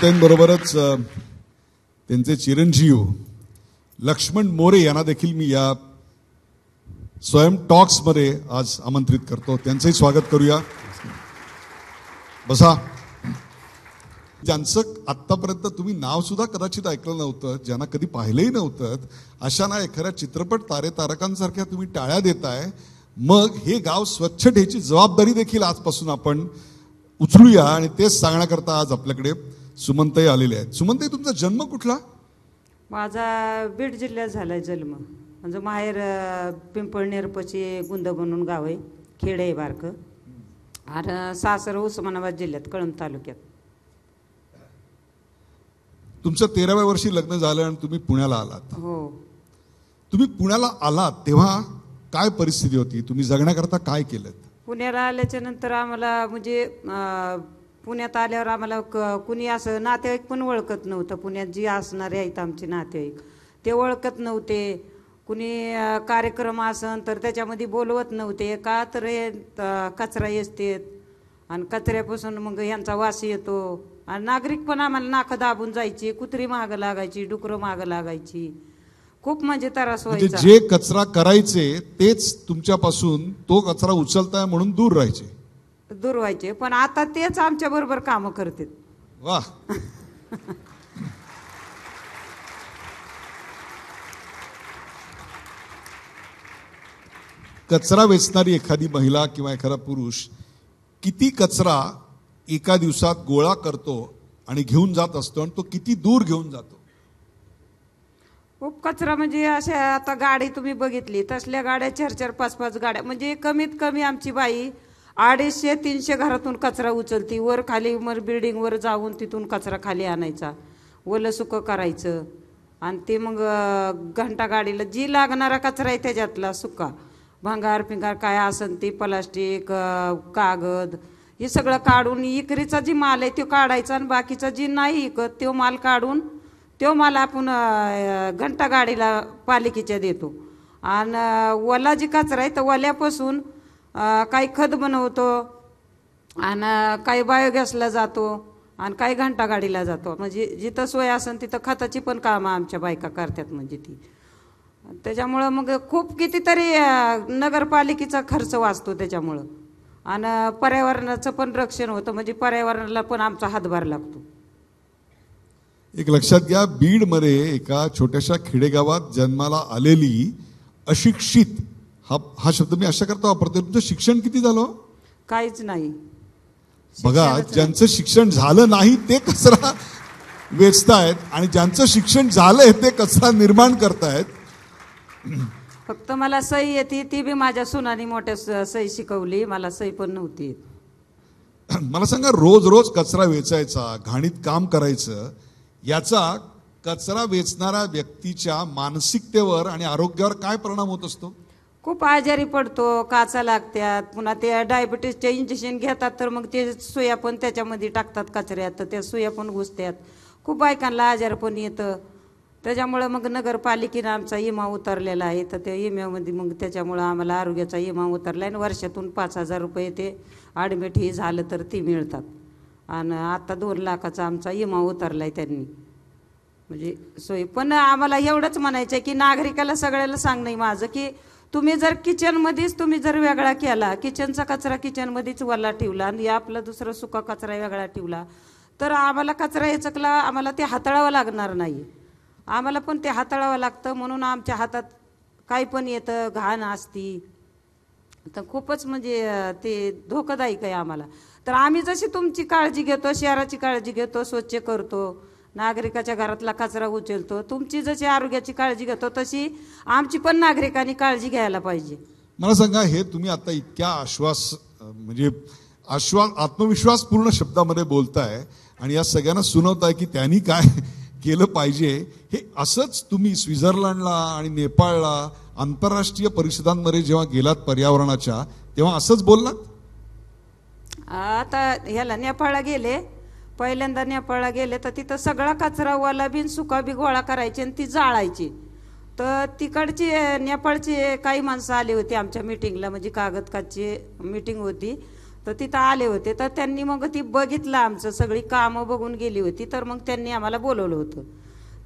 त्यांबरोबरच त्यांचे चिरंजीव लक्ष्मण मोरे यांना देखील मी या स्वयं टॉक्समध्ये आज आमंत्रित करतो त्यांचंही स्वागत करूया बसा ज्यांचं आत्तापर्यंत तुम्ही नाव सुद्धा कदाचित ऐकलं नव्हतं ज्यांना कधी पाहिलंही नव्हतं अशा ना एखाद्या चित्रपट तारे तारकांसारख्या तुम्ही टाळ्या देताय मग हे गाव स्वच्छ ठेची जबाबदारी देखील आजपासून आपण उचलूया आणि तेच सांगण्याकरता आज आपल्याकडे सुमंतही आलेले आहेत सुमंतही तुमचा जन्म कुठला माझा बीड जिल्ह्यात झालाय जन्म म्हणजे माहेर पिंपळनेरपची गुंद बनून गाव आहे खेड आहे बारकं आणि सासर उस्मानाबाद जिल्ह्यात कळंब तालुक्यात तुमचं तेराव्या वर्षी लग्न झालं आणि तुम्ही पुण्याला आलात हो तुम्ही पुण्याला आलात तेव्हा काय परिस्थिती होती तुम्ही जगण्याकरता काय केलं पुण्याला आल्याच्या नंतर आम्हाला म्हणजे पुण्यात आल्यावर आम्हाला क कुणी असं नातेवाईक पण ओळखत नव्हतं पुण्यात जी असणारे आहेत आमचे नातेवाईक ते ओळखत नव्हते कुणी कार्यक्रम असन तर त्याच्यामध्ये बोलवत नव्हते का तर हे कचरा येतात आणि कचऱ्यापासून मग यांचा वास येतो आणि नागरिक पण आम्हाला नाकं दाबून जायची कुत्री मागं लागायची डुकरं मागं लागायची खूप म्हणजे त्रास म्हणजे व्हायचा जे कचरा करायचे तेच तुमच्यापासून तो कचरा उचलताय म्हणून दूर राहायचे दूर व्हायचे पण आता तेच आमच्या बरोबर काम करते वा कचरा वेचणारी एखादी महिला किंवा एखादा पुरुष किती कचरा एका दिवसात गोळा करतो आणि घेऊन जात असतो आणि तो किती दूर घेऊन जातो खूप कचरा म्हणजे अशा आता गाडी तुम्ही बघितली तसल्या गाड्या चार चार पाच पाच गाड्या म्हणजे कमीत कमी आमची बाई अडीचशे तीनशे घरातून कचरा उचलती वर खाली मग बिल्डिंगवर जाऊन तिथून कचरा खाली आणायचा ओलं सुकं करायचं आणि ते मग घंटा गाडीला जी लागणारा कचरा आहे त्याच्यातला सुका भांगार पिंगार काय असन ते प्लास्टिक कागद हे सगळं काढून इकरीचा जी माल आहे तो काढायचा आणि बाकीचा जी नाही इकत तो माल काढून तो माल आपण घंटा गाडीला पालिकेच्या देतो आणि ओला जी कचरा आहे तर ओल्यापासून काही खत बनवतो आणि काही बायोगॅसला जातो आणि काही गाडीला जातो म्हणजे जिथं सोय असेल तिथं खताची पण कामं आमच्या बायका करतात म्हणजे ती त्याच्यामुळं मग खूप कितीतरी नगरपालिकेचा खर्च वाचतो त्याच्यामुळं आणि पर्यावरणाचं पण रक्षण होतं म्हणजे पर्यावरणाला पण आमचा हातभार लागतो एक लक्षात घ्या बीडमध्ये एका छोट्याशा खेडेगावात जन्माला आलेली अशिक्षित हा हा शब्द मी अशा करता वापरते तुमचं शिक्षण किती झालं काहीच नाही बघा ज्यांचं शिक्षण झालं नाही ते कचरा वेचतायत आणि ज्यांचं शिक्षण झालंय ते कचरा निर्माण करतायत फक्त मला सही येते ती बी माझ्या सुनानी मोठ्या सही शिकवली मला सही पण नव्हती मला सांगा रोज रोज कचरा वेचायचा घाणीत काम करायचं याचा कचरा वेचणाऱ्या व्यक्तीच्या मानसिकतेवर आणि आरोग्यावर काय परिणाम होत असतो खूप आजारी पडतो काचा लागतात पुन्हा ते डायबिटीसचे इंजेक्शन घेतात तर मग ते सुया पण त्याच्यामध्ये टाकतात कचऱ्यात तर त्या सुया पण घुसतात खूप बायकांना आजार पण येतं त्याच्यामुळं मग नगरपालिकेनं आमचा इमा उतरलेला आहे तर त्या इम्यामध्ये मग त्याच्यामुळं आम्हाला आरोग्याचा इमा उतरला आहे आणि वर्षातून पाच हजार रुपये ते ॲडमिट हे झालं तर ती मिळतात आणि आता दोन लाखाचा आमचा इमा उतरला आहे त्यांनी म्हणजे सोय पण आम्हाला एवढंच म्हणायचं आहे की नागरिकाला सगळ्याला सांगणं माझं की तुम्ही जर किचनमध्येच तुम्ही जर वेगळा केला किचनचा कचरा किचनमध्येच वला ठेवला आणि या आपला दुसरा सुका कचरा वेगळा ठेवला तर आम्हाला कचरा याचकला आम्हाला ते हाताळावं लागणार नाही आम्हाला पण ते हाताळावं लागतं म्हणून आमच्या हातात काही पण येतं घाण असती तर खूपच म्हणजे ते धोकादायक आहे आम्हाला तर आम्ही जशी तुमची काळजी घेतो शहराची काळजी घेतो स्वच्छ करतो नागरिकाच्या घरातला कचरा उचलतो तुमची जशी आरोग्याची काळजी घेतो तशी आमची पण नागरिकांनी काळजी घ्यायला पाहिजे मला सांगा हे तुम्ही आता इतक्या आश्वास म्हणजे आश्वास पूर्ण शब्दामध्ये बोलताय आणि या सगळ्यांना सुनवताय की त्यांनी काय केलं पाहिजे हे असंच तुम्ही स्वित्झर्लंडला आणि नेपाळला आंतरराष्ट्रीय परिषदांमध्ये जेव्हा गेलात पर्यावरणाच्या तेव्हा असंच बोललात आता ह्याला नेपाळला गेले पहिल्यांदा नेपाळला गेले तर तिथं सगळा कचरावाला बिन सुका बी गोळा करायची आणि ती जाळायची तर तिकडची नेपाळची काही माणसं आली होती आमच्या मिटिंगला म्हणजे कागदकाची मिटिंग होती तर तिथं आले होते तर त्यांनी मग ती बघितलं आमचं सगळी कामं बघून गेली होती तर मग त्यांनी आम्हाला बोलवलं होतं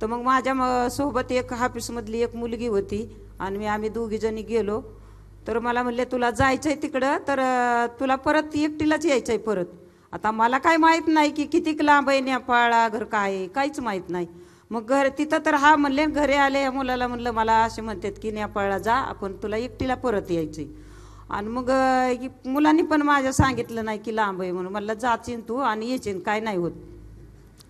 तर मग माझ्या म सोबत एक हाफिसमधली एक मुलगी होती आणि मी आम्ही दोघीजणी गेलो तर मला म्हणले तुला जायचं आहे तिकडं तर तुला परत एकटीलाच यायचं आहे परत आता मला काय माहीत नाही की कितीक लांब आहे नेपाळा घर काय काहीच माहीत नाही मग घर तिथं तर हा म्हणले घरी आले या मुलाला म्हणलं मला असे म्हणतात की नेपाळला जा आपण तुला एकटीला परत यायचं आणि मग मुलांनी पण माझ्या सांगितलं नाही की लांब आहे म्हणून म्हणलं जाचीन तू आणि येचीन काय नाही होत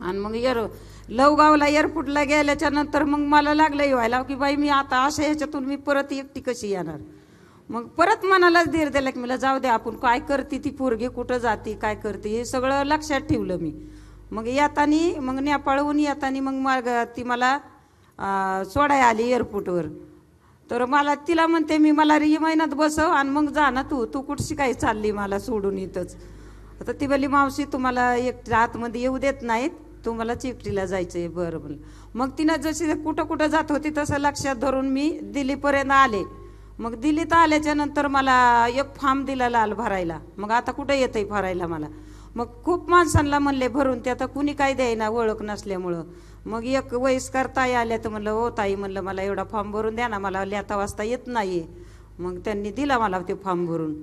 आणि मग एर लवगावला एअरपोर्टला गेल्याच्या नंतर मग मला लागलं व्हायला की बाई मी आता अशा ह्याच्यातून मी परत एकटी कशी येणार मग परत मनालाच धीर दिला की मला जाऊ दे आपण काय करते ती पोरगी कुठं जाते काय करते हे सगळं लक्षात ठेवलं मी मग येतानी मग नेपाळहून येतानी मग मग ती मला सोडाय आली एअरपोर्टवर तर मला तिला म्हणते मी मला रि महिन्यात बसव आणि मग जा ना तू तू कुठशी काही चालली मला सोडून इथंच आता ती बोली मावशी तुम्हाला एक आतमध्ये येऊ देत नाहीत तुम्हाला चिपटीला जायचं आहे बरं मग तिनं जशी कुठं कुठं जात होती तसं लक्षात धरून मी दिल्लीपर्यंत आले मग दिल्लीत आल्याच्या नंतर मला एक फॉर्म दिला लाल भरायला मग आता कुठं आहे भरायला मला मग खूप माणसांना म्हणले भरून ते आता कुणी काय द्यायना ओळख नसल्यामुळं मग एक वयस्कर ताई आल्या तर म्हणलं हो ताई म्हणलं मला एवढा फॉर्म भरून द्या ना मला लिहता वाजता येत नाही मग त्यांनी दिला मला ते फॉर्म भरून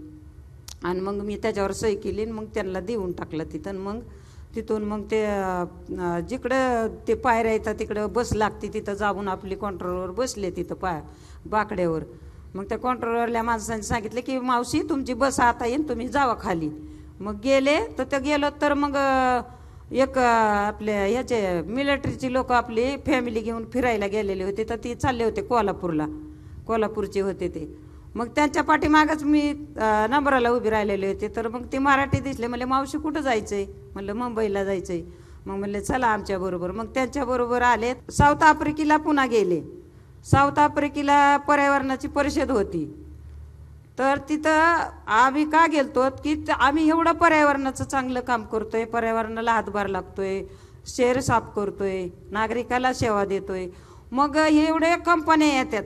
आणि मग मी त्याच्यावर सही केली मग त्यांना देऊन टाकलं तिथं मग तिथून मग ते जिकडं ते पायऱ्या येतात तिकडं बस लागते तिथं जाऊन आपली कॉन्ट्रोलवर बसले तिथं पाय बाकड्यावर मग त्या कॉन्ट्रोलरल्या माणसांनी सांगितलं की मावशी तुमची बस आता येईन तुम्ही जावा खाली मग गेले तर ते गेलो तर मग एक आपल्या ह्याचे मिलिटरीची लोक आपली फॅमिली घेऊन फिरायला गेलेले होते तर ती चालले होते कोल्हापूरला कोल्हापूरचे होते ते मग त्यांच्या पाठीमागच मी नंबराला उभी राहिलेले होते तर मग ते मराठी दिसले म्हणले मावशी कुठं जायचं आहे म्हणलं मुंबईला जायचं आहे मग म्हणले चला आमच्याबरोबर मग त्यांच्याबरोबर आले साऊथ आफ्रिकेला पुन्हा गेले साऊथ आफ्रिकेला पर्यावरणाची परिषद होती तर तिथं आम्ही का गेलतो की आम्ही एवढं पर्यावरणाचं चांगलं काम करतोय पर्यावरणाला हातभार लागतोय शेर साफ करतोय नागरिकाला सेवा देतोय मग एवढे कंपन्या येतात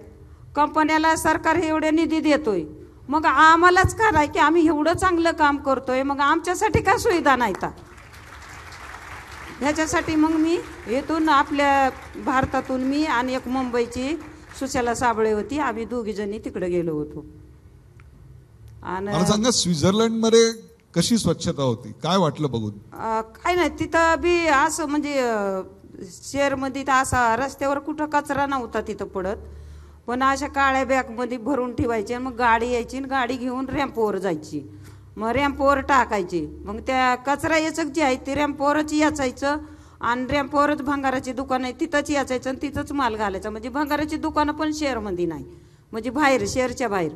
कंपन्याला सरकार एवढे निधी देतोय मग आम्हालाच का नाही की आम्ही एवढं चांगलं काम करतोय मग आमच्यासाठी का सुविधा नाही ह्याच्यासाठी मग मी येथून आपल्या भारतातून मी आणि एक मुंबईची सुशाला साबळे होती आम्ही दोघीजणी तिकडे गेलो होतो आणि सांगा मध्ये कशी स्वच्छता होती काय वाटलं बघून काय नाही तिथं बी असं म्हणजे शेअर तर असा रस्त्यावर कुठं कचरा नव्हता तिथं पडत पण अशा काळ्या मध्ये भरून ठेवायची मग गाडी यायची आणि गाडी घेऊन रॅम्पवर जायची मग रॅम्पवर टाकायची मग त्या कचरा याचक जे आहे ते रॅम्पवरच याचायचं आणि रॅम्पवरच भंगाराची दुकान आहे तिथंच याचायचं आणि तिथंच माल घालायचा म्हणजे भंगाराची दुकानं पण शेअरमध्ये नाही म्हणजे बाहेर शहरच्या बाहेर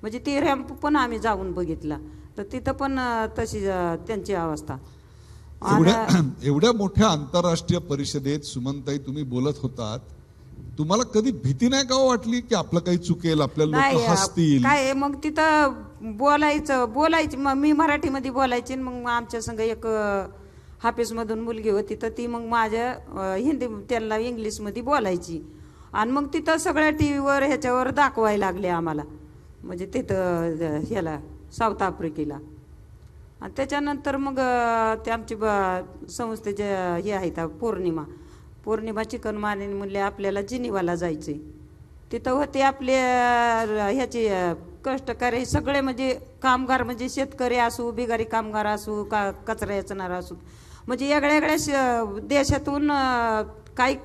म्हणजे ती रॅम्प पण आम्ही जाऊन बघितला तर तिथं पण तशी त्यांची अवस्था एवढ्या मोठ्या आंतरराष्ट्रीय परिषदेत सुमंताई तुम्ही बोलत होतात तुम्हाला कधी भीती नाही का हो वाटली की आपलं काही चुकेल आपल्या लोक नाही हसतील काय मग तिथं बोलायचं बोलायची मग मी मराठीमध्ये बोलायची मग आमच्या संग एक हाफिस मधून मुलगी होती तर ती मग माझ्या हिंदी त्यांना मध्ये बोलायची आणि मग तिथं सगळ्या टी वर ह्याच्यावर दाखवायला लागले आम्हाला म्हणजे तिथं ह्याला साऊथ आफ्रिकेला आणि त्याच्यानंतर मग ते आमची संस्थेच्या हे आहेत पौर्णिमा पौर्णिमा चिकन म्हणले आपल्याला जिनिवाला जायचे तिथं होते आपले ह्याचे कष्टकरी सगळे म्हणजे कामगार म्हणजे शेतकरी असू बिगारी कामगार असू का कचरा याचणारा असू म्हणजे वेगळ्या वेगळ्या देशातून काही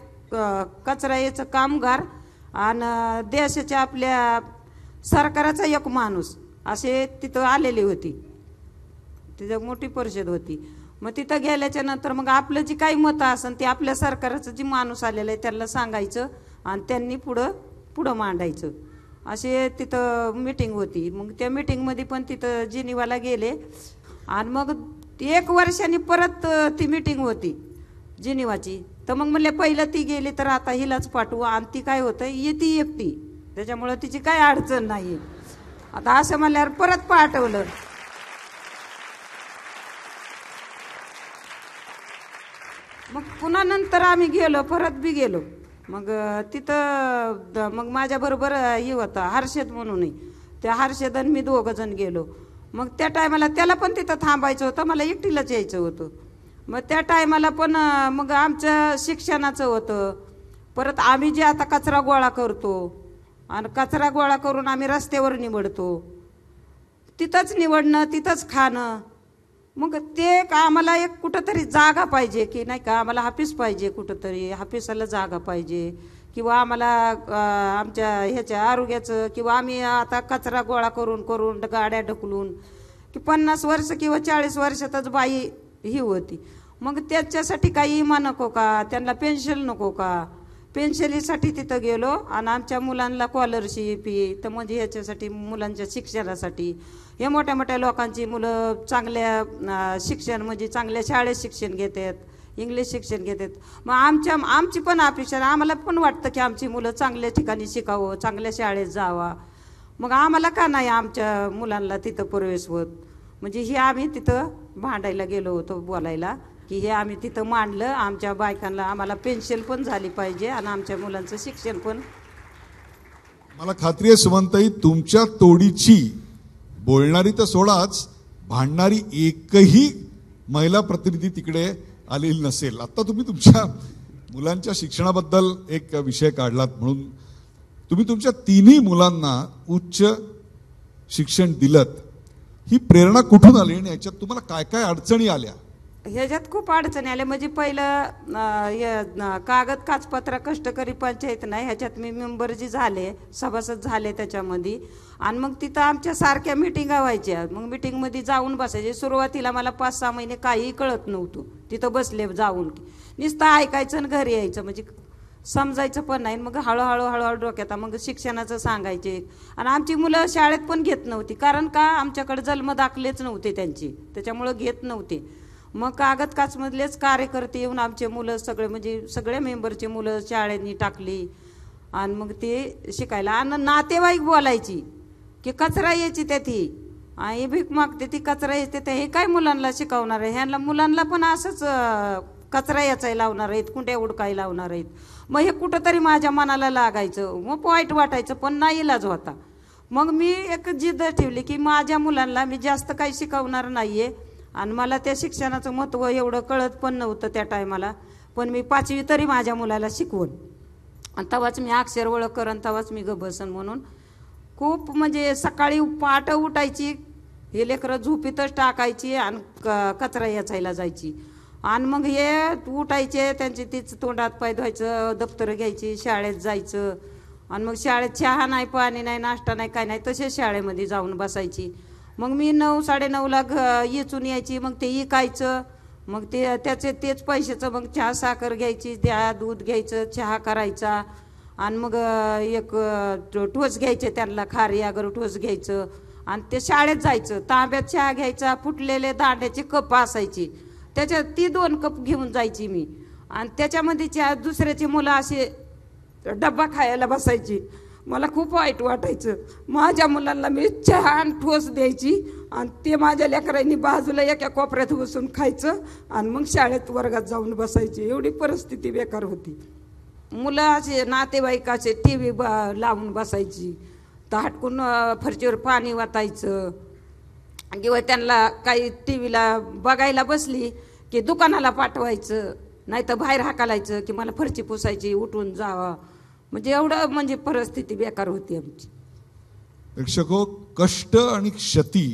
कचरा याचं कामगार आणि देशाच्या आपल्या सरकाराचा एक माणूस असे तिथं आलेली होती तिथं मोठी परिषद होती मग तिथं गेल्याच्या नंतर मग आपलं जी काही मतं असेल ते आपल्या सरकारचं जी माणूस आलेलं आहे त्याला सांगायचं आणि त्यांनी पुढं पुढं मांडायचं असे तिथं मिटिंग होती मग त्या मिटिंगमध्ये पण तिथं जिनिवाला गेले आणि मग एक वर्षाने परत ती मिटिंग होती जिनिवाची तर मग म्हणले पहिलं ती गेली तर आता हिलाच पाठवू आणि ती काय होतं येते एकटी त्याच्यामुळं तिची काय अडचण नाही आता असं म्हणल्यावर परत पाठवलं पुन्हा नंतर आम्ही गेलो परत बी गेलो मग तिथं मग माझ्याबरोबर हे होता हर्षद म्हणूनही त्या हर्षद आणि मी दोघं जण गेलो मग त्या टायमाला त्याला पण तिथं थांबायचं होतं मला एकटीलाच यायचं होतं मग त्या टायमाला पण मग आमचं शिक्षणाचं होतं परत आम्ही जे आता कचरा गोळा करतो आणि कचरा गोळा करून आम्ही रस्त्यावर निवडतो तिथंच निवडणं तिथंच खाणं मग ते का आम्हाला एक कुठंतरी जागा पाहिजे की नाही का आम्हाला हाफीस पाहिजे कुठंतरी हाफिसाला जागा पाहिजे किंवा आम्हाला आमच्या ह्याच्या आरोग्याचं किंवा आम्ही आता कचरा गोळा करून करून गाड्या ढकलून की पन्नास वर्ष किंवा चाळीस वर्षातच बाई ही होती मग त्याच्यासाठी काही इमा नको का त्यांना पेन्शन नको का पेन्शरीसाठी तिथं गेलो आणि आमच्या मुलांना कॉलरशिप ही तर म्हणजे ह्याच्यासाठी मुलांच्या शिक्षणासाठी हे मोठ्या मोठ्या लोकांची मुलं चांगल्या शिक्षण म्हणजे चांगल्या शाळेत शिक्षण घेतात इंग्लिश शिक्षण घेतात मग आमच्या आमची पण अपेक्षा आम्हाला पण वाटतं की आमची मुलं चांगल्या ठिकाणी शिकावं चांगल्या शाळेत जावा मग आम्हाला का नाही आमच्या मुलांना तिथं प्रवेश होत म्हणजे हे आम्ही तिथं भांडायला गेलो होतो बोलायला की हे आम्ही तिथं मांडलं आमच्या बायकांना आम्हाला पेन्शन पण झाली पाहिजे आणि आमच्या मुलांचं शिक्षण पण मला खात्री आहे सुमंताई तुमच्या तोडीची बोलणारी तर सोडाच भांडणारी एकही महिला प्रतिनिधी तिकडे आलेली नसेल आता तुम्ही तुमच्या मुलांच्या शिक्षणाबद्दल एक विषय काढलात म्हणून तुम्ही तुमच्या तिन्ही मुलांना उच्च शिक्षण दिलं ही प्रेरणा कुठून आली आणि याच्यात तुम्हाला काय काय अडचणी आल्या ह्याच्यात खूप अडचणी आल्या म्हणजे पहिलं कागद काचपत्र कष्टकरी पंचायत नाही ह्याच्यात मी मेंबर जी झाले सभासद झाले त्याच्यामध्ये आणि मग तिथं आमच्या सारख्या मिटिंगा व्हायच्या मग मिटिंगमध्ये जाऊन बसायचे सुरुवातीला मला पाच सहा महिने काहीही कळत नव्हतं तिथं बसले जाऊन नुसतं ऐकायचं आणि घरी यायचं म्हणजे समजायचं पण नाही मग हळूहळू हळूहळू डोक्यात मग शिक्षणाचं सांगायचे आणि आमची मुलं शाळेत पण घेत नव्हती कारण का आमच्याकडे जन्म दाखलेच नव्हते त्यांची त्याच्यामुळं घेत नव्हते मग कागद काचमधलेच कार्यकर्ते येऊन आमचे मुलं सगळे म्हणजे सगळ्या मेंबरचे मुलं शाळेनी टाकली आणि मग ते शिकायला आणि नातेवाईक बोलायची की कचरा यायची त्या ती आणि भीक मागते ती कचरा येते त्या हे काय मुलांना शिकवणार आहे ह्यांना मुलांना पण असंच कचरा याचाय लावणार आहेत कुंड्या उडकाय लावणार आहेत मग हे कुठंतरी माझ्या मनाला लागायचं मग वाईट वाटायचं पण नाही इलाज होता मग मी एक जिद्द ठेवली की माझ्या मुलांना मी जास्त काही शिकवणार नाही आहे आणि मला त्या शिक्षणाचं महत्त्व एवढं कळत पण नव्हतं त्या टायमाला पण मी पाचवी तरी माझ्या मुलाला शिकवून आणि तेव्हाच मी अक्षर ओळख करन तेव्हाच मी गबसन म्हणून खूप म्हणजे सकाळी पाट उठायची हे लेकरं झोपीतच टाकायची आणि क कचरा याचायला जायची आणि मग हे उठायचे त्यांची तीच तोंडात पाय धुवायचं दप्तरं घ्यायची शाळेत जायचं आणि मग शाळेत चहा नाही पाणी नाही नाश्ता नाही काय नाही तसेच शाळेमध्ये जाऊन बसायची मग मी नऊ साडेनऊला घ येचून यायची मग ते इकायचं मग ते त्याचे तेच पैशाचं मग चहा साखर घ्यायची त्या दूध घ्यायचं चहा करायचा आणि मग एक ठोस घ्यायचे त्यांना खारी अगर ठोस घ्यायचं आणि ते शाळेत जायचं तांब्यात चहा घ्यायचा फुटलेले दांड्याची कप असायची त्याच्यात ती दोन कप घेऊन जायची मी आणि त्याच्यामध्ये चहा दुसऱ्याची मुलं असे डब्बा खायला बसायची मला खूप वाईट वाटायचं माझ्या मुलांना मी छान ठोस द्यायची आणि ते माझ्या लेकरांनी बाजूला एका कोपऱ्यात बसून खायचं आणि मग शाळेत वर्गात जाऊन बसायची एवढी परिस्थिती बेकार होती मुलं असे नातेवाईकाचे टी व्ही ब लावून बसायची तर हटकून फरशीवर पाणी वाटायचं किंवा त्यांना काही टी व्हीला बघायला बसली की दुकानाला पाठवायचं नाही तर बाहेर हाकालायचं की मला फरची पुसायची उठून जावा म्हणजे एवढं म्हणजे परिस्थिती बेकार होती आमची प्रेक्षको कष्ट आणि क्षती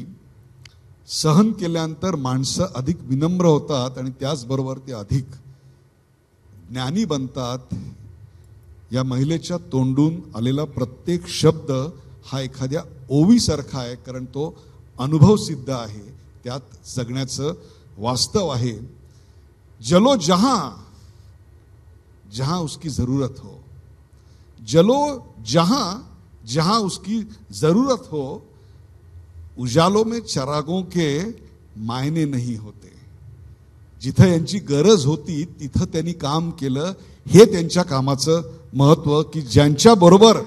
सहन केल्यानंतर माणसं अधिक विनम्र होतात आणि त्याचबरोबर ते अधिक ज्ञानी बनतात या महिलेच्या तोंडून आलेला प्रत्येक शब्द हा एखाद्या ओवीसारखा आहे कारण तो अनुभव सिद्ध आहे त्यात जगण्याचं वास्तव आहे जलो जहा जहा उसकी जरूरत हो जलो जहां जहां उसकी जरूरत हो उजालो में चरागों के मायने नाही होते जिथं यांची गरज होती तिथं त्यांनी काम केलं हे त्यांच्या कामाचं महत्व की ज्यांच्या बरोबर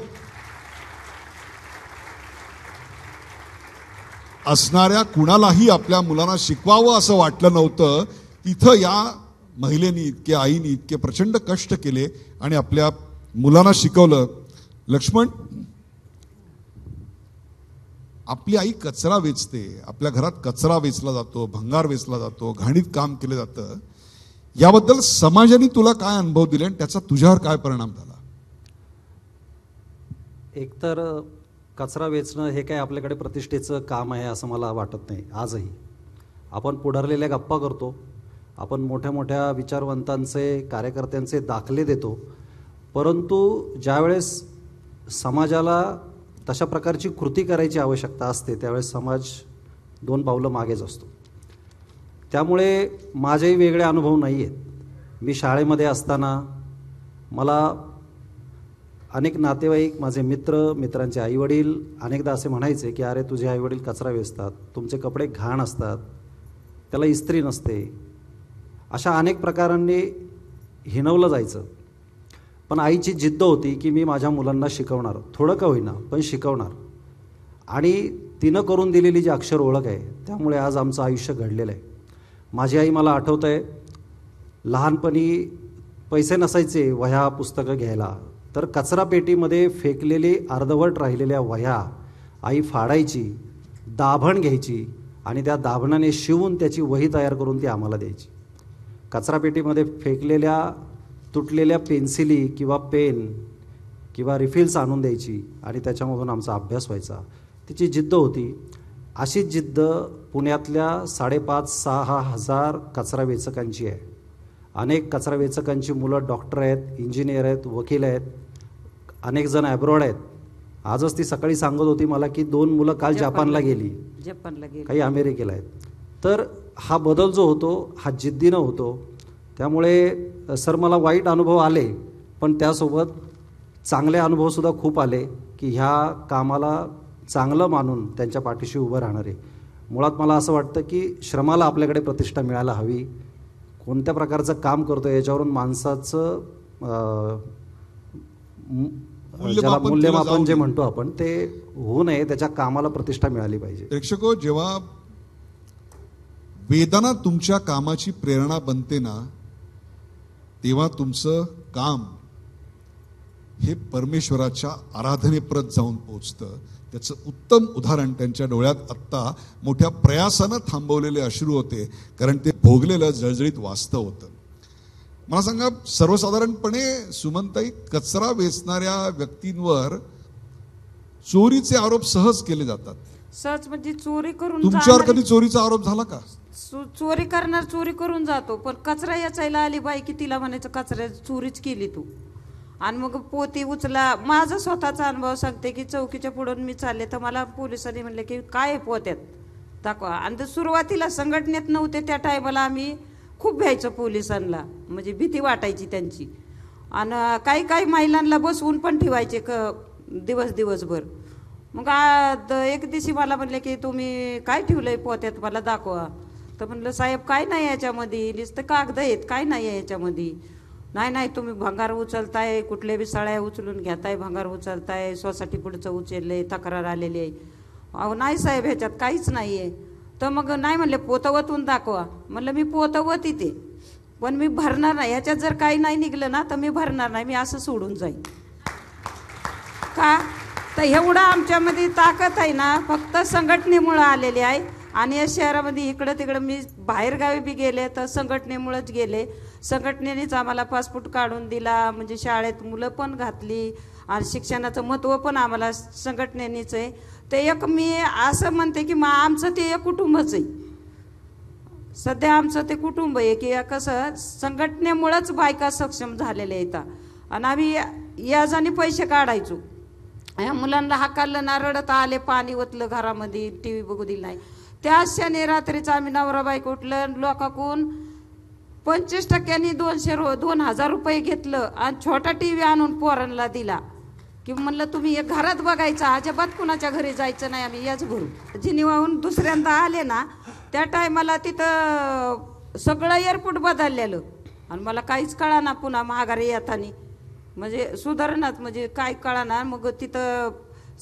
असणाऱ्या कुणालाही आपल्या मुलांना शिकवावं असं वाटलं नव्हतं तिथं या महिलेनी इतके आईनी इतके प्रचंड कष्ट केले आणि आपल्या मुलांना शिकवलं लक्ष्मण आपली आई कचरा वेचते आपल्या घरात कचरा वेचला जातो भंगार वेचला जातो घाणीत काम केलं जातं याबद्दल समाजाने तुला काय अनुभव दिले आणि त्याचा तुझ्यावर काय परिणाम झाला एकतर कचरा वेचणं हे काय आपल्याकडे प्रतिष्ठेचं काम आहे असं मला वाटत नाही आजही आपण पुढारलेल्या गप्पा करतो आपण मोठ्या मोठ्या विचारवंतांचे कार्यकर्त्यांचे दाखले देतो परंतु ज्यावेळेस समाजाला तशा प्रकारची कृती करायची आवश्यकता असते त्यावेळेस समाज दोन पावलं मागेच असतो त्यामुळे माझेही वेगळे अनुभव नाही आहेत मी शाळेमध्ये असताना मला अनेक नातेवाईक माझे मित्र मित्रांचे आईवडील अनेकदा असे म्हणायचे की अरे तुझे आईवडील कचरा वेचतात तुमचे कपडे घाण असतात त्याला इस्त्री नसते अशा अनेक प्रकारांनी हिणवलं जायचं पण आईची जिद्द होती की मी माझ्या मुलांना शिकवणार थोडं का होईना पण शिकवणार आणि तिनं करून दिलेली जी अक्षर ओळख आहे त्यामुळे आज आमचं आयुष्य घडलेलं आहे माझी आई मला आठवत आहे लहानपणी पैसे नसायचे वह्या पुस्तकं घ्यायला तर कचरा पेटीमध्ये फेकलेली अर्धवट राहिलेल्या वह्या आई फाडायची दाभण घ्यायची आणि त्या दाभणाने शिवून त्याची वही तयार करून ती आम्हाला द्यायची कचरापेटीमध्ये फेकलेल्या तुटलेल्या पेन्सिली किंवा पेन किंवा रिफिल्स आणून द्यायची आणि त्याच्यामधून आमचा अभ्यास व्हायचा तिची जिद्द होती अशी जिद्द पुण्यातल्या साडेपाच सहा हजार कचरा वेचकांची आहे अनेक कचरा वेचकांची मुलं डॉक्टर आहेत इंजिनियर आहेत वकील आहेत अनेकजण ॲब्रॉड आहेत आजच ती सकाळी सांगत होती मला की दोन मुलं काल जपानला गेली जपानला गेली काही अमेरिकेला आहेत तर हा बदल जो होतो हा जिद्दीनं होतो त्यामुळे सर मला वाईट अनुभव आले पण त्यासोबत चांगले अनुभवसुद्धा खूप आले की ह्या कामाला चांगलं मानून त्यांच्या पाठीशी उभं राहणारे मुळात मला असं वाटतं की श्रमाला आपल्याकडे प्रतिष्ठा मिळायला हवी कोणत्या प्रकारचं काम करतो याच्यावरून माणसाचं ज्याला मूल्यमापन जे म्हणतो आपण ते होऊ नये त्याच्या कामाला प्रतिष्ठा मिळाली पाहिजे प्रेक्षको जेव्हा वेदना तुमच्या कामाची प्रेरणा बनते ना तेव्हा तुमचं काम हे परमेश्वराच्या आराधनेप्रत जाऊन पोहोचतं त्याचं उत्तम उदाहरण त्यांच्या डोळ्यात आत्ता मोठ्या प्रयासानं थांबवलेले अश्रू होते कारण ते भोगलेलं जळजळीत वास्तव होतं मला सांगा सर्वसाधारणपणे सुमंताई कचरा वेचणाऱ्या व्यक्तींवर चोरीचे आरोप सहज केले जातात सहज म्हणजे चोरी करून तुमच्यावर कधी चोरीचा आरोप झाला का चोरी करणार चोरी करून जातो पण कचरा याचायला आली बाई की तिला म्हणायचं कचरा चोरीच केली तू आणि मग पोती उचला माझा स्वतःचा अनुभव सांगते की चौकीच्या पुढून मी चालले तर मला पोलिसांनी म्हणले की काय पोत्यात दाखवा आणि सुरुवातीला संघटनेत नव्हते त्या टायमाला आम्ही खूप भ्यायचं पोलिसांना म्हणजे भीती वाटायची त्यांची आणि काही काही महिलांना बसवून पण ठेवायचे क दिवस दिवसभर मग एक दिवशी मला म्हणले की तुम्ही काय ठेवलं आहे पोत्यात मला दाखवा तर म्हणलं साहेब काय नाही याच्यामध्ये नुसतं कागद आहेत काय नाही आहे याच्यामध्ये नाही नाही तुम्ही भंगार उचलताय कुठले बी सळ्या उचलून घेताय भंगार उचलताय सोसायटी पुढचं आहे तक्रार आलेली आहे अहो नाही साहेब ह्याच्यात काहीच नाही आहे तर मग नाही म्हणले पोतवतून दाखवा म्हणलं मी पोतवत इथे पण मी भरणार नाही ह्याच्यात जर काही नाही निघलं ना तर मी भरणार नाही मी असं सोडून जाईन का तर एवढं आमच्यामध्ये ताकद आहे ना फक्त संघटनेमुळं आलेली आहे आणि या शहरामध्ये इकडं तिकडं मी बाहेरगावी बी गेले तर संघटनेमुळंच गेले संघटनेनेच आम्हाला पासपोर्ट काढून दिला म्हणजे शाळेत मुलं पण घातली आणि शिक्षणाचं महत्त्व पण आम्हाला संघटनेनेच आहे ते एक मी असं म्हणते की मग आमचं ते एक कुटुंबच आहे सध्या आमचं ते कुटुंब आहे की कसं संघटनेमुळंच बायका सक्षम झालेल्या आहेत आणि आम्ही याजाने पैसे काढायचो या मुलांना हाकाल ना रडत आले पाणी ओतलं घरामध्ये टी व्ही बघू दिली नाही त्या शनी रात्रीचा आम्ही नवरा बाईक उठलं लोकाकून पंचवीस टक्क्यांनी दोनशे रो दोन हजार रुपये घेतलं आणि छोटा टी व्ही आणून पोरांना दिला की म्हणलं तुम्ही एक घरात बघायचं अजिबात कुणाच्या घरी जायचं नाही आम्ही याच जिनी जिनिवाहून दुसऱ्यांदा आले ना त्या टायमाला तिथं सगळं एअरपोर्ट बदललेलं आणि मला काहीच ना पुन्हा महागारी येताना म्हणजे सुधारणात म्हणजे काय ना मग तिथं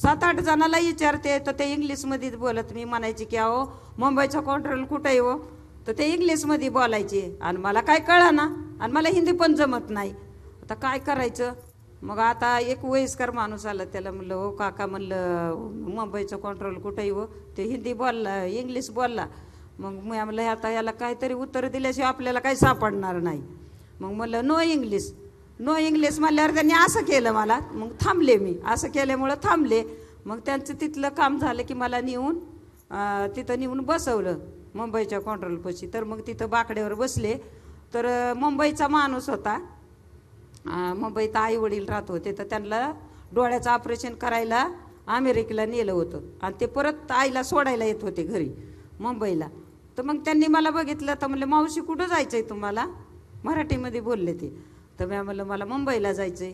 सात आठ जणाला विचारते तर ते इंग्लिशमध्ये बोलत मी म्हणायची की अहो मुंबईचा कॉन्ट्रोल कुठं आहे हो तर ते इंग्लिशमध्ये बोलायचे आणि मला काय कळा ना आणि मला हिंदी पण जमत नाही आता काय करायचं मग आता एक वयस्कर माणूस आला त्याला म्हणलं हो काका म्हणलं मुंबईचं कॉन्ट्रोल कुठं येऊ हो? ते हिंदी बोलला इंग्लिश बोलला मग मी म्हणलं आता याला काहीतरी उत्तर दिल्याशिवाय आपल्याला काही सापडणार नाही मग म्हणलं नो इंग्लिश नो इंग्लिश म्हणल्यावर त्यांनी असं केलं मला मग थांबले मी असं केल्यामुळं थांबले मग त्यांचं तिथलं काम झालं की मला नेऊन तिथं नेऊन बसवलं मुंबईच्या कॉन्ट्रोलपशी तर मग तिथं बाकड्यावर बसले तर मुंबईचा माणूस होता मुंबईत आई वडील राहत होते तर त्यांना डोळ्याचं ऑपरेशन करायला अमेरिकेला नेलं होतं आणि ते परत आईला सोडायला येत होते घरी मुंबईला तर मग त्यांनी मला बघितलं तर म्हणलं मावशी कुठं जायचं आहे तुम्हाला मराठीमध्ये बोलले ते तर मी म्हटलं मला मुंबईला जायचं आहे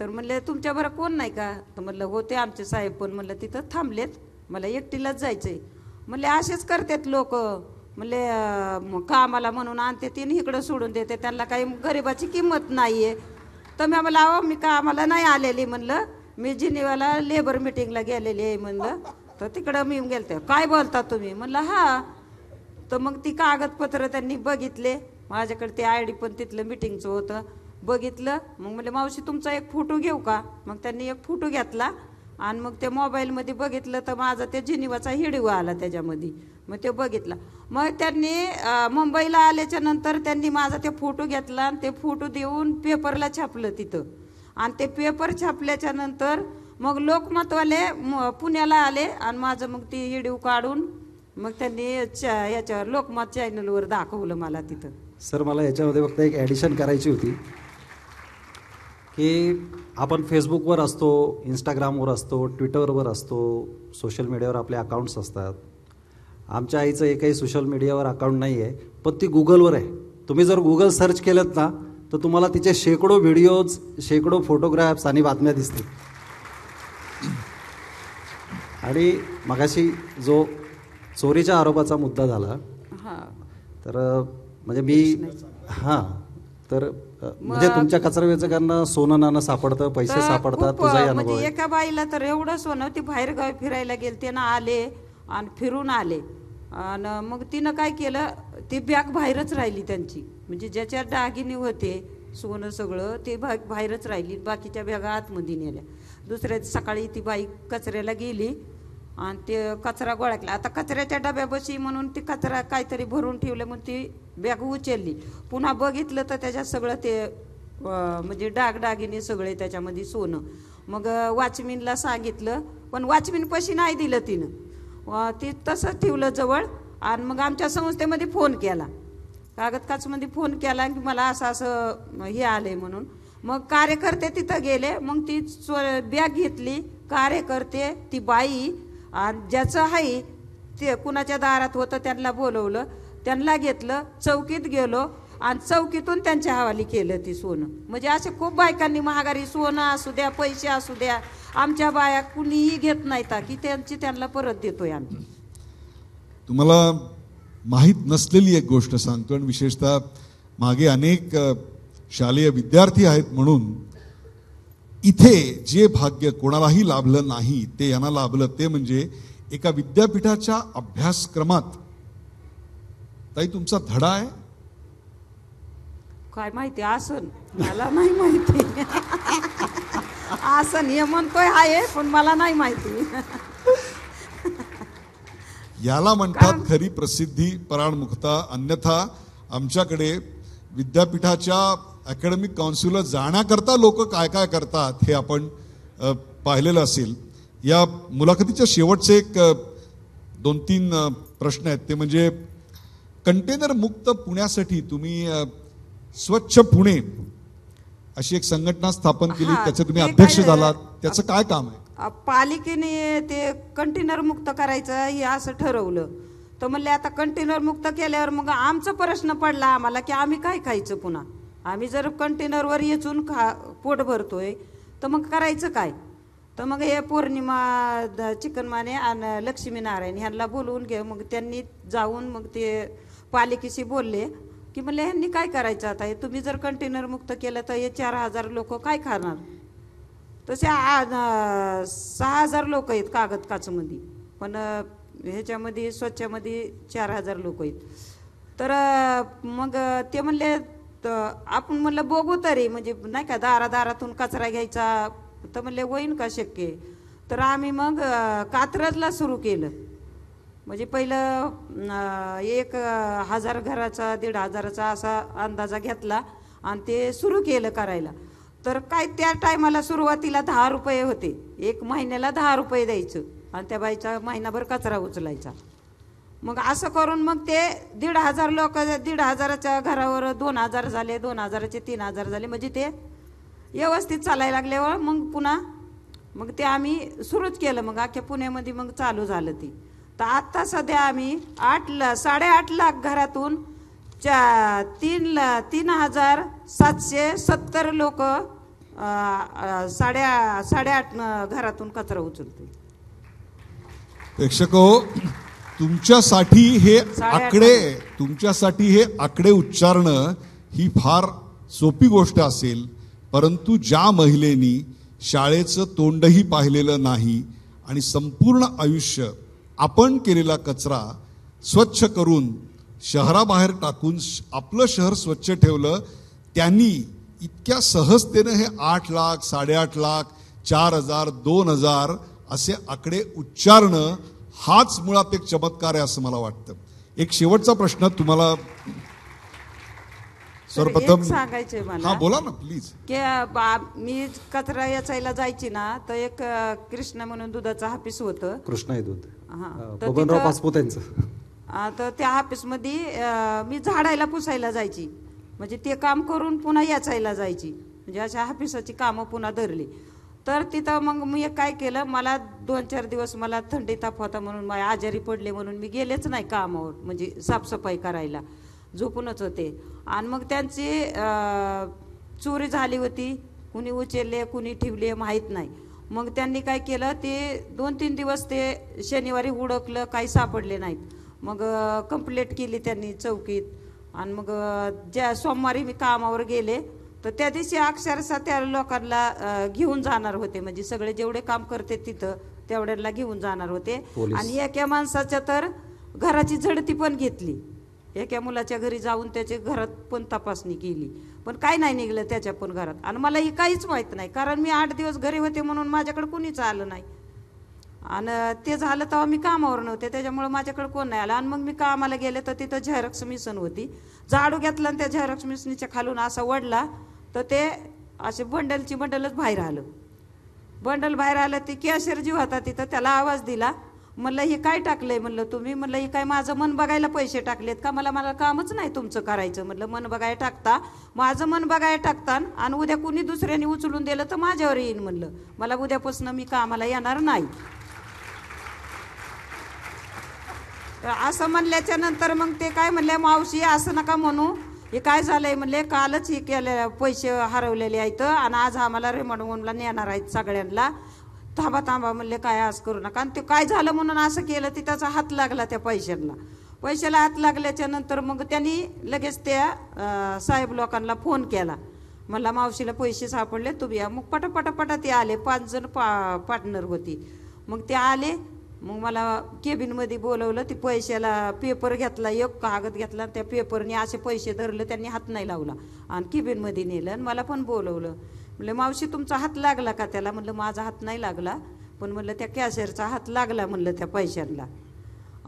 तर म्हणलं तुमच्या बरं कोण नाही का तर म्हटलं होते आमचे साहेब पण म्हणलं तिथं थांबलेत मला एकटीलाच जायचं आहे म्हटले असेच करतात लोक म्हणले कामाला म्हणून आणते तीन इकडं सोडून देते त्यांना काही गरिबाची किंमत नाही आहे तर मी मला अहो मी कामाला नाही आलेली म्हणलं मी जिनिवाला लेबर मिटिंगला गेलेली आहे म्हणलं तर तिकडं मी गेलते काय बोलता तुम्ही म्हणलं हा तर मग ती कागदपत्र त्यांनी बघितले माझ्याकडे ते आय डी पण तिथलं मिटिंगचं होतं बघितलं मग म्हटलं मावशी तुमचा एक फोटो घेऊ का मग त्यांनी एक फोटो घेतला आणि मग ते मोबाईलमध्ये बघितलं तर माझा ते जिनिवाचा हिडिओ आला त्याच्यामध्ये मग ते बघितला मग त्यांनी मुंबईला आल्याच्या नंतर त्यांनी माझा ते फोटो घेतला आणि ते फोटो देऊन पेपरला छापलं तिथं आणि ते पेपर छापल्याच्या नंतर मग लोकमतवाले पुण्याला आले आणि माझं मग ती हिडिओ काढून मग त्यांनी याच्यावर लोकमत चॅनलवर दाखवलं मला तिथं सर मला याच्यामध्ये फक्त एक ॲडिशन करायची होती की आपण फेसबुकवर असतो इंस्टाग्रामवर असतो ट्विटरवर असतो सोशल मीडियावर आपले अकाउंट्स असतात आमच्या आईचं एकही सोशल मीडियावर अकाउंट नाही आहे पण ती गुगलवर आहे तुम्ही जर गुगल सर्च केलं ना तर तुम्हाला तिचे शेकडो व्हिडिओज शेकडो फोटोग्राफ्स आणि बातम्या दिसतील आणि मगाशी जो चोरीच्या आरोपाचा मुद्दा झाला तर म्हणजे मी हां तर म्हणजे तुमच्या कचरा सोनं नाणं सापडतं पैसे सापडतात म्हणजे एका बाईला तर एवढं सोनं ती बाहेर गावी फिरायला गेली ना आले आणि फिरून आले आणि मग तिनं काय केलं ती बॅग बाहेरच राहिली त्यांची म्हणजे ज्याच्या दागिने होते सोनं सगळं ते बॅग बाहेरच राहिली बाकीच्या बॅगा आतमध्ये नेल्या दुसऱ्या सकाळी ती बाई कचऱ्याला गेली आणि ते कचरा गोळा केला आता कचऱ्याच्या डब्या बशी म्हणून ती कचरा काहीतरी भरून ठेवलं म्हणून ती बॅग उचलली पुन्हा बघितलं तर त्याच्यात सगळं ते म्हणजे डागडागिने सगळे त्याच्यामध्ये सोनं मग वाचमिनला सांगितलं पण वाचमिन पशी नाही दिलं तिनं ती तसंच ठेवलं जवळ आणि मग आमच्या संस्थेमध्ये फोन केला कागद काचमध्ये फोन केला की मला असं असं हे आलं म्हणून मग कार्यकर्ते तिथं गेले मग ती स्व बॅग घेतली कार्यकर्ते ती बाई आणि ज्याचं आहे ते कुणाच्या दारात होतं त्यांना बोलवलं त्यांना घेतलं चौकीत गेलो आणि चौकीतून त्यांच्या हवाली केलं ती सोनं म्हणजे असे खूप बायकांनी महागारी सोनं असू द्या पैसे असू द्या आमच्या बाया कुणीही घेत नाहीता की त्यांची त्यांना परत देतोय आम्ही तुम्हाला माहीत नसलेली एक गोष्ट सांगतो आणि विशेषतः मागे अनेक शालेय विद्यार्थी आहेत म्हणून इथे जे भाग्य कोणालाही लाभलं नाही ते यांना लाभलं ते म्हणजे एका विद्यापीठाच्या अभ्यासक्रमात ताई तुमचा धडा आहे काय माहिती आसन मला नाही माहिती आसन हे म्हणतोय आहे पण मला नाही माहिती याला म्हणतात खरी प्रसिद्धी पराणमुखता अन्यथा आमच्याकडे विद्यापीठाच्या अकॅडमिक काउन्सिलला जाण्याकरता लोक काय काय करतात हे आपण पाहिलेलं असेल या मुलाखतीच्या शेवटचे एक दोन तीन प्रश्न आहेत ते म्हणजे कंटेनर मुक्त पुण्यासाठी तुम्ही स्वच्छ पुणे अशी एक संघटना स्थापन केली त्याचे तुम्ही अध्यक्ष झालात त्याचं काय काम आहे पालिकेने ते कंटेनर मुक्त करायचं हे असं ठरवलं तर म्हणले आता कंटेनर मुक्त केल्यावर मग आमचा प्रश्न पडला आम्हाला की आम्ही काय खायचं पुन्हा आम्ही जर कंटेनरवर येचून खा पोट भरतोय तर मग करायचं काय तर मग हे पौर्णिमा चिकनमाने आणि लक्ष्मीनारायण ह्यांना बोलवून घे मग त्यांनी जाऊन मग ते पालिकेशी बोलले की म्हणले ह्यांनी काय करायचं आता हे तुम्ही जर कंटेनर मुक्त केलं तर हे चार हजार लोक काय खाणार तसे सहा हजार लोक आहेत कागद काचमध्ये पण ह्याच्यामध्ये स्वच्छामध्ये चार हजार लोक आहेत तर मग ते म्हणले आपण म्हणलं बघू तरी म्हणजे नाही का दारा दारातून कचरा घ्यायचा तर म्हणले होईन का शक्य तर आम्ही मग कात्रजला सुरू केलं म्हणजे पहिलं एक हजार घराचा दीड हजाराचा असा अंदाजा घेतला आणि ते सुरू केलं करायला तर काय त्या टायमाला सुरुवातीला दहा रुपये होते एक महिन्याला दहा रुपये द्यायचं आणि त्या बाईचा महिनाभर कचरा उचलायचा मग असं करून मग ते दीड हजार लोक दीड हजाराच्या घरावर दोन हजार झाले दोन हजाराचे तीन हजार झाले म्हणजे ते व्यवस्थित चालायला लागल्यावर मग पुन्हा मग ते आम्ही सुरूच केलं मग अख्ख्या पुण्यामध्ये मग चालू झालं ती तर आत्ता सध्या आम्ही आठ ल साडेआठ लाख घरातून चा तीन ल तीन हजार सातशे सत्तर लोक साडे साडेआठ घरातून कचरा उचलते प्रेक्षक तुमच्यासाठी हे आकडे तुमच्यासाठी हे आकडे उच्चारणं ही फार सोपी गोष्ट असेल परंतु ज्या महिलेनी शाळेचं तोंडही पाहिलेलं नाही आणि संपूर्ण आयुष्य आपण केलेला कचरा स्वच्छ करून शहराबाहेर टाकून आपलं शहर स्वच्छ ठेवलं त्यांनी इतक्या सहजतेनं हे आठ लाख साडेआठ लाख चार हजार दोन हजार असे आकडे उच्चारणं हाच मुळात एक चमत्कार आहे असं मला वाटतं एक शेवटचा प्रश्न तुम्हाला सर्वप्रथम सांगायचे मला बोला ना प्लीज की मी कचरा याचायला जायची ना तर एक कृष्ण म्हणून दुधाचा हापीस होत कृष्ण दूध बबनराव तिथं तर त्या ऑफिसमध्ये मी झाडायला पुसायला जायची म्हणजे ते काम करून पुन्हा याचायला जायची म्हणजे अशा ऑफिसाची कामं पुन्हा धरली तर तिथं मग मी काय केलं मला दोन चार दिवस मला थंडी ताप होता म्हणून माझ्या आजारी पडले म्हणून मी गेलेच नाही कामावर म्हणजे साफसफाई करायला झोपूनच होते आणि मग त्यांची चोरी झाली होती कुणी उचलले कुणी ठेवले माहीत नाही मग त्यांनी काय केलं ते दोन तीन दिवस ते शनिवारी हुडकलं काही सापडले नाहीत मग कंप्लेट केली त्यांनी चौकीत आणि मग ज्या सोमवारी मी कामावर गेले तर त्या दिवशी अक्षरशः त्या लोकांना घेऊन जाणार होते म्हणजे सगळे जेवढे काम करते तिथं तेवढ्याला घेऊन जाणार होते आणि एका माणसाच्या तर घराची झडती पण घेतली एका मुलाच्या घरी जाऊन त्याचे घरात पण तपासणी केली पण काय नाही निघलं त्याच्या पण घरात आणि मला हे काहीच माहीत नाही कारण मी आठ दिवस घरी होते म्हणून माझ्याकडे कुणीच आलं नाही आणि ते झालं तेव्हा मी कामावर नव्हते त्याच्यामुळे माझ्याकडे कोण नाही आलं आणि मग मी कामाला गेले तर तिथं झेरक्स मिसन होती झाडू घेतलं आणि त्या झेरक्स मिसनीच्या खालून असा वडला तर ते असे बंडलची बंडलच बाहेर आलं बंडल बाहेर आलं ती कॅशर जीव होता तिथं त्याला आवाज दिला म्हणलं हे काय टाकलंय म्हणलं तुम्ही म्हणलं हे काय माझं मन बघायला पैसे टाकलेत का मला मला कामच नाही तुमचं करायचं म्हटलं मन बघायला टाकता माझं मन बघायला टाकता आणि उद्या कुणी दुसऱ्याने उचलून दिलं तर माझ्यावर येईन म्हणलं मला उद्यापासून मी कामाला येणार नाही असं म्हणल्याच्या नंतर मग ते काय म्हणले मावशी असं नका म्हणू हे काय झालंय म्हणले कालच हे केले पैसे हरवलेले आहेत आणि आज आम्हाला रेमंड म्हणून नेणार आहेत सगळ्यांना थांबा थांबा म्हणले काय आज करू नका आणि ते काय झालं म्हणून असं केलं ते त्याचा हात लागला त्या पैशांना पैशाला हात लागल्याच्या नंतर मग त्यांनी लगेच त्या साहेब लोकांना फोन केला मला मावशीला पैसे सापडले तुम्ही या मग पटापटापटा ते आले पाच जण पा पार्टनर होती मग ते आले मग मला केबिनमध्ये बोलवलं ते पैशाला पेपर घेतला एक कागद घेतला त्या पेपरने असे पैसे धरलं त्यांनी हात नाही लावला आणि केबिनमध्ये नेलं आणि मला पण बोलवलं म्हटलं मावशी तुमचा हात लागला का त्याला म्हटलं माझा हात नाही लागला पण म्हटलं त्या कॅशरचा हात लागला म्हणलं त्या पैशांना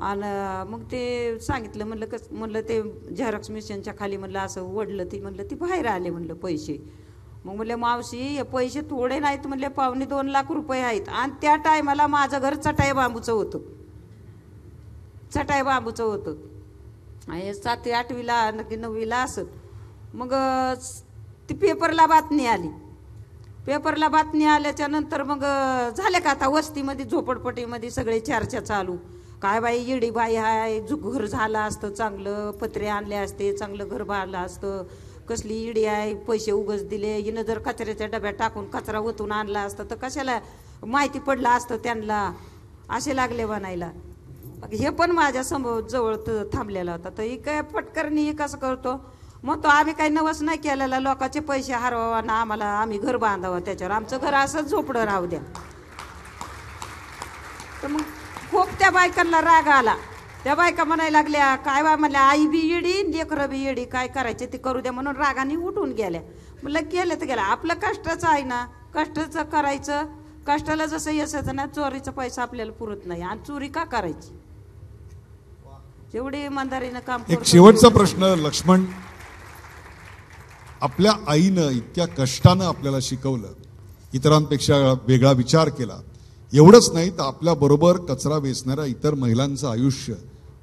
आणि मग ते सांगितलं म्हणलं कस म्हणलं ते झेरॉक्स मिशनच्या खाली म्हणलं असं ओढलं ती म्हणलं ती बाहेर आले म्हणलं पैसे मग म्हणले मावशी पैसे थोडे नाहीत म्हणले पावणे दोन लाख रुपये आहेत आणि त्या टायमाला माझं घर चटाई बांबूचं होतं चटाई बांबूचं होतं आणि सातवी आठवीला नक्की नववीला असत मग ती पेपरला बातमी आली पेपरला बातमी आल्याच्या नंतर मग झाले का आता वस्तीमध्ये झोपडपट्टीमध्ये सगळे चर्चा चालू काय बाई येडी बाई हाय घर झालं असतं चांगलं पत्रे आणले असते चांगलं घर बांधलं असतं कसली इडी आहे पैसे उगस दिले हिनं जर कचऱ्याच्या डब्यात टाकून कचरा ओतून आणला असतं तर कशाला माहिती पडलं असतं त्यांना असे लागले बनायला हे पण माझ्या समोर जवळ थांबलेला होता तर ही काय पटकरणी कसं करतो मग तो आम्ही काही नवस नाही केलेला लोकांचे पैसे हरवावा ना आम्हाला आम्ही घर बांधावं त्याच्यावर आमचं घर असंच झोपडं राहू द्या तर मग खूप त्या बायकांना राग आला त्या बायका म्हणायला लागल्या काय बा म्हणल्या आई बी येडी लेकरं बी येडी काय करायचे ते करू द्या म्हणून रागाने उठून गेल्या म्हटलं केलं तर गेला आपलं कष्टाचं आहे ना कष्टाचं करायचं कष्टाला जसं यशायचं ना चोरीचा पैसा आपल्याला पुरत नाही आणि चोरी का करायची जेवढी इमानदारीनं काम शेवटचा प्रश्न लक्ष्मण आपल्या आईनं इतक्या कष्टानं आपल्याला शिकवलं इतरांपेक्षा वेगळा विचार केला एवढंच नाही तर आपल्याबरोबर कचरा वेचणाऱ्या इतर महिलांचं आयुष्य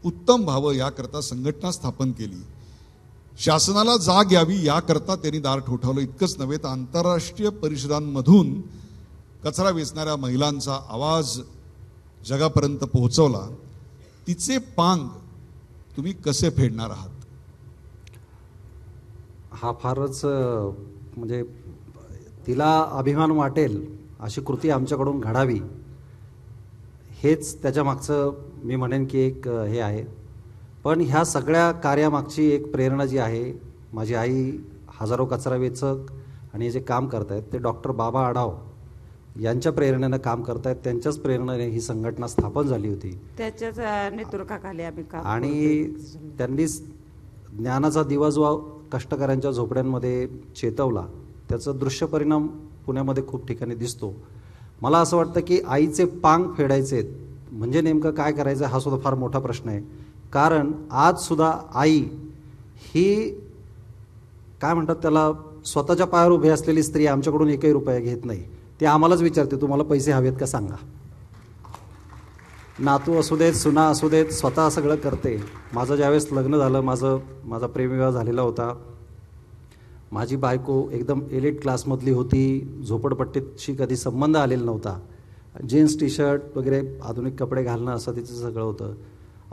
उत्तम व्हावं याकरता संघटना स्थापन केली शासनाला जाग यावी याकरता त्यांनी दार ठोठावलं इतकंच नव्हे तर आंतरराष्ट्रीय परिषदांमधून कचरा वेचणाऱ्या महिलांचा आवाज जगापर्यंत पोहोचवला तिचे पांग तुम्ही कसे फेडणार आहात हा फारच म्हणजे तिला अभिमान वाटेल अशी कृती आमच्याकडून घडावी हेच त्याच्या मागचं मी म्हणेन की एक हे आहे पण ह्या सगळ्या कार्यामागची एक प्रेरणा जी आहे माझी आई हजारो कचरा वेचक आणि जे काम करत आहेत ते डॉक्टर बाबा आढाव यांच्या प्रेरणेनं काम करतायत त्यांच्याच प्रेरणेने ही संघटना स्थापन झाली होती त्याच्याच नेतृत्वाखाली आम्ही आणि त्यांनीच ज्ञानाचा दिवा जो कष्टकऱ्यांच्या झोपड्यांमध्ये चेतवला त्याचा दृश्य परिणाम पुण्यामध्ये खूप ठिकाणी दिसतो मला असं वाटतं की आईचे पांग फेडायचे म्हणजे नेमकं काय करायचं हा सुद्धा फार मोठा प्रश्न आहे कारण आजसुद्धा आई ही काय म्हणतात त्याला स्वतःच्या पायावर उभी असलेली स्त्री आमच्याकडून एकही रुपया घेत नाही ते आम्हालाच विचारते तुम्हाला पैसे हवेत का सांगा नातू असू देत सुना असू देत स्वतः सगळं करते माझं ज्यावेळेस लग्न झालं माझं माझा प्रेमविवाह झालेला होता माझी बायको एकदम एलिट क्लासमधली होती झोपडपट्टीशी कधी संबंध आलेला नव्हता जीन्स टी शर्ट वगैरे आधुनिक कपडे घालणं असं तिचं सगळं होतं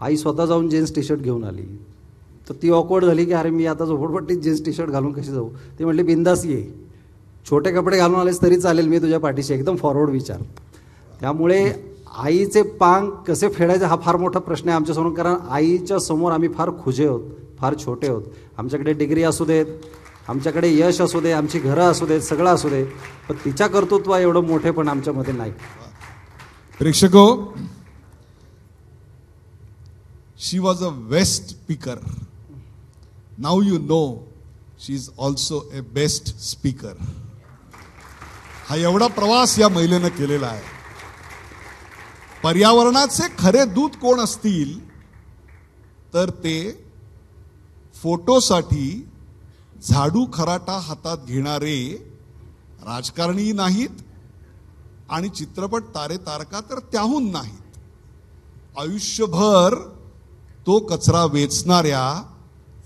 आई स्वतः जाऊन जीन्स टी शर्ट घेऊन आली तर ती ऑकवर्ड झाली की अरे मी आता झोपडपट्टीत जीन्स टी शर्ट घालून कशी जाऊ ती म्हटली बिंदास ये छोटे कपडे घालून आलेस तरी चालेल मी तुझ्या पाठीशी एकदम फॉरवर्ड विचार त्यामुळे आईचे पांग कसे फेडायचे हा फार मोठा प्रश्न आहे आमच्यासमोर कारण आईच्या समोर आम्ही फार खुजे आहोत फार छोटे होत आमच्याकडे डिग्री असू देत आमच्याकडे यश असू दे आमची घरं असू देत सगळं असू दे पण तिच्या कर्तृत्व एवढं मोठे पण आमच्यामध्ये नाही प्रेक्षको she was a best speaker now you know she is also a best speaker हा एवढा प्रवास या महिलेनं केलेला आहे पर्यावरणाचे खरे दूत कोण असतील तर ते फोटोसाठी झाडू खराटा हातात घेणारे राजकारणी नाहीत आणि चित्रपट तारे तारका तर त्याहून नाहीत आयुष्यभर तो कचरा वेचणाऱ्या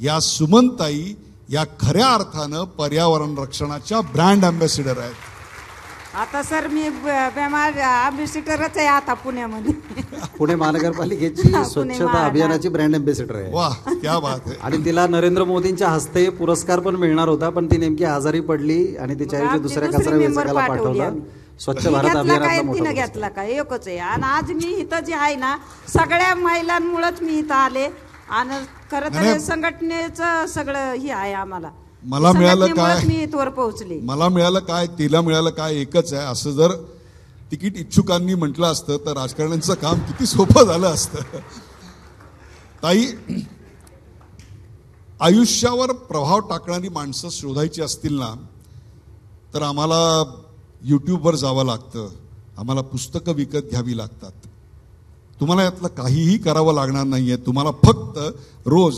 या सुमनताई या खऱ्या अर्थानं पर्यावरण रक्षणाच्या ब्रँड अँबॅसिडर आहेत आता सर मी अम्बेसिडरच आहे आता पुण्यामध्ये पुणे महानगरपालिकेची स्वच्छता अभियानाची ब्रँड अम्बेसिडर आहे आणि तिला नरेंद्र मोदींच्या हस्ते पुरस्कार पण मिळणार होता पण ती नेमकी आजारी पडली आणि तिच्या दुसऱ्या कचरा वेचकाला पाठवला स्वच्छ भारत अभियान घेतला का एकच आहे आणि आज मी इथं जे आहे ना सगळ्या महिलांमुळेच मी इथं आले आणि खरं तर संघटनेचं सगळं हे आहे आम्हाला मला मिळालं काय मी पोहोचली पोहोचले मला मिळालं काय तिला मिळालं काय एकच आहे असं जर तिकीट इच्छुकांनी म्हटलं असतं तर राजकारण्यांचं काम किती सोपं झालं असतं ताई आयुष्यावर प्रभाव टाकणारी माणसं शोधायची असतील ना तर आम्हाला यूट्यूबवर जावं लागतं आम्हाला पुस्तकं विकत घ्यावी लागतात तुम्हाला यातलं काहीही करावं लागणार नाही तुम्हाला फक्त रोज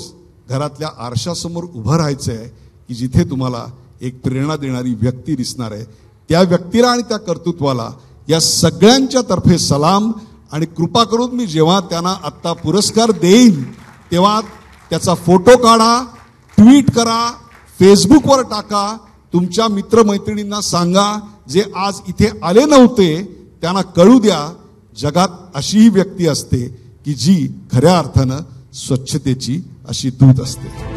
घरातल्या आरशासमोर उभं राहायचं आहे की जिथे तुम्हाला एक प्रेरणा देणारी व्यक्ती दिसणार आहे त्या व्यक्तीला आणि त्या कर्तृत्वाला या सगळ्यांच्या तर्फे सलाम आणि कृपा करून मी जेव्हा त्यांना आत्ता पुरस्कार देईन तेव्हा त्याचा फोटो काढा ट्विट करा फेसबुकवर टाका तुमच्या मित्रमैत्रिणींना सांगा जे आज इथे आले नव्हते त्यांना कळू द्या जगात अशीही व्यक्ती असते की जी खऱ्या अर्थानं स्वच्छतेची अशी दूत असते